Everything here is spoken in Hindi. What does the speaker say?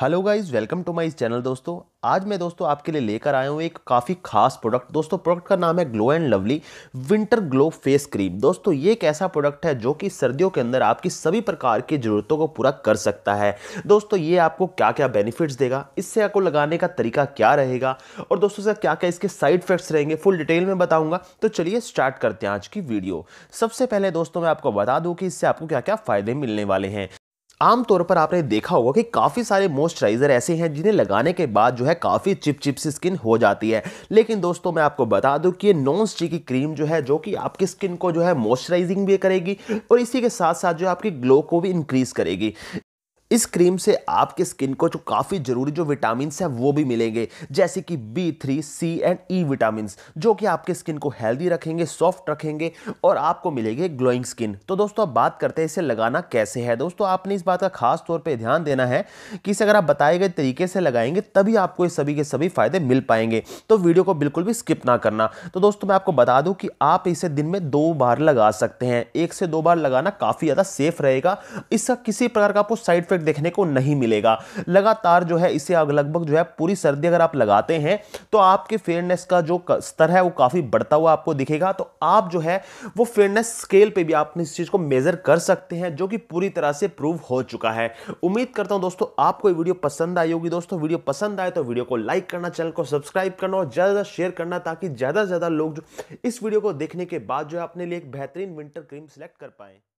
hello guys welcome to my इस चैनल दोस्तों आज मैं दोस्तों आपके लिए लेकर आया हूँ एक काफ़ी खास प्रोडक्ट दोस्तों प्रोडक्ट का नाम है glow and lovely winter glow face cream दोस्तों ये एक ऐसा प्रोडक्ट है जो कि सर्दियों के अंदर आपकी सभी प्रकार की ज़रूरतों को पूरा कर सकता है दोस्तों ये आपको क्या क्या बेनिफिट्स देगा इससे आपको लगाने का तरीका क्या रहेगा और दोस्तों से क्या क्या इसके साइड इफेक्ट्स रहेंगे फुल डिटेल में बताऊँगा तो चलिए स्टार्ट करते हैं आज की वीडियो सबसे पहले दोस्तों मैं आपको बता दूँ कि इससे आपको क्या क्या फ़ायदे मिलने वाले हैं आमतौर पर आपने देखा होगा कि काफ़ी सारे मॉइस्चराइज़र ऐसे हैं जिन्हें लगाने के बाद जो है काफ़ी चिप चिप सी स्किन हो जाती है लेकिन दोस्तों मैं आपको बता दूं कि ये नॉन स्टिकी क्रीम जो है जो कि आपकी स्किन को जो है मॉइस्चराइजिंग भी करेगी और इसी के साथ साथ जो है आपकी ग्लो को भी इंक्रीज़ करेगी इस क्रीम से आपके स्किन को जो काफ़ी ज़रूरी जो विटामिन है वो भी मिलेंगे जैसे कि B three C and E vitamin जो कि आपके स्किन को हेल्दी रखेंगे सॉफ्ट रखेंगे और आपको मिलेगी ग्लोइंग स्किन तो दोस्तों अब बात करते हैं इसे लगाना कैसे है दोस्तों आपने इस बात का खास तौर पर ध्यान देना है कि इसे अगर आप बताए गए तरीके से लगाएंगे तभी आपको ये सभी के सभी फ़ायदे मिल पाएंगे तो वीडियो को बिल्कुल भी स्किप ना करना तो दोस्तों मैं आपको बता दूँ कि आप इसे दिन में दो बार लगा सकते हैं एक से दो बार लगाना काफ़ी ज़्यादा सेफ रहेगा इसका किसी प्रकार का आपको साइड मार्केट देखने को नहीं मिलेगा लगातार जो है इसे लगभग जो है पूरी सर्दी अगर आप लगाते हैं तो आपके फेयरनेस का जो स्तर है वो काफ़ी बढ़ता हुआ आपको दिखेगा तो आप जो है वो फेयरनेस स्केल पर भी आप इस चीज़ को मेज़र कर सकते हैं जो कि पूरी तरह से प्रूव हो चुका है उम्मीद करता हूं दोस्तों आपको वीडियो पसंद आई होगी दोस्तों वीडियो पसंद आए तो वीडियो को लाइक करना चैनल को सब्सक्राइब करना और ज़्यादा ज़्यादा शेयर करना ताकि ज़्यादा से ज़्यादा लोग जो इस वीडियो को देखने के बाद जो है अपने लिए एक बेहतरीन विंटर क्रीम सिलेक्ट कर पाएँ